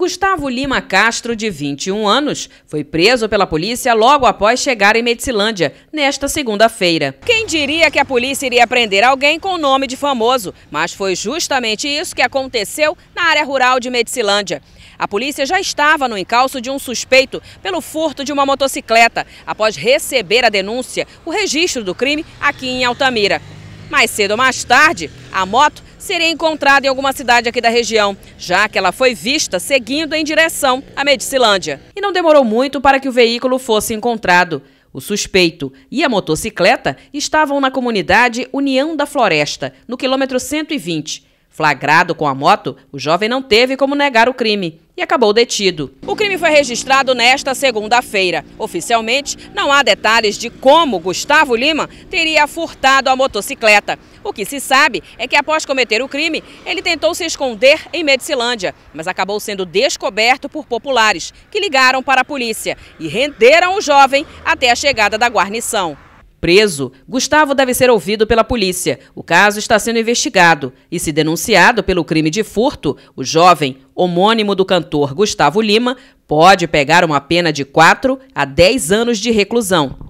Gustavo Lima Castro, de 21 anos, foi preso pela polícia logo após chegar em Medicilândia, nesta segunda-feira. Quem diria que a polícia iria prender alguém com o nome de famoso, mas foi justamente isso que aconteceu na área rural de Medicilândia. A polícia já estava no encalço de um suspeito pelo furto de uma motocicleta, após receber a denúncia, o registro do crime aqui em Altamira. Mais cedo ou mais tarde, a moto seria encontrada em alguma cidade aqui da região, já que ela foi vista seguindo em direção à Medicilândia. E não demorou muito para que o veículo fosse encontrado. O suspeito e a motocicleta estavam na comunidade União da Floresta, no quilômetro 120. Flagrado com a moto, o jovem não teve como negar o crime e acabou detido. O crime foi registrado nesta segunda-feira. Oficialmente, não há detalhes de como Gustavo Lima teria furtado a motocicleta. O que se sabe é que após cometer o crime, ele tentou se esconder em Medicilândia, mas acabou sendo descoberto por populares que ligaram para a polícia e renderam o jovem até a chegada da guarnição. Preso, Gustavo deve ser ouvido pela polícia. O caso está sendo investigado. E se denunciado pelo crime de furto, o jovem, homônimo do cantor Gustavo Lima, pode pegar uma pena de 4 a 10 anos de reclusão.